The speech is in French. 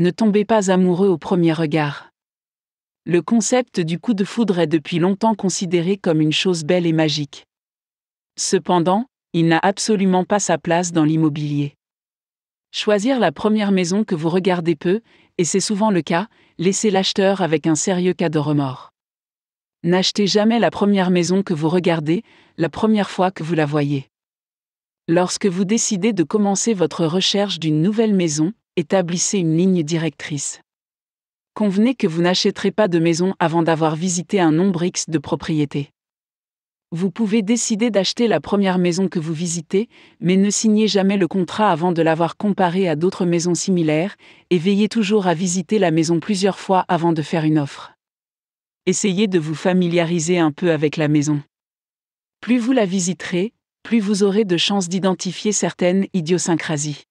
Ne tombez pas amoureux au premier regard. Le concept du coup de foudre est depuis longtemps considéré comme une chose belle et magique. Cependant, il n'a absolument pas sa place dans l'immobilier. Choisir la première maison que vous regardez peu, et c'est souvent le cas, laissez l'acheteur avec un sérieux cas de remords. N'achetez jamais la première maison que vous regardez, la première fois que vous la voyez. Lorsque vous décidez de commencer votre recherche d'une nouvelle maison, établissez une ligne directrice. Convenez que vous n'achèterez pas de maison avant d'avoir visité un nombre X de propriétés. Vous pouvez décider d'acheter la première maison que vous visitez, mais ne signez jamais le contrat avant de l'avoir comparée à d'autres maisons similaires, et veillez toujours à visiter la maison plusieurs fois avant de faire une offre. Essayez de vous familiariser un peu avec la maison. Plus vous la visiterez, plus vous aurez de chances d'identifier certaines idiosyncrasies.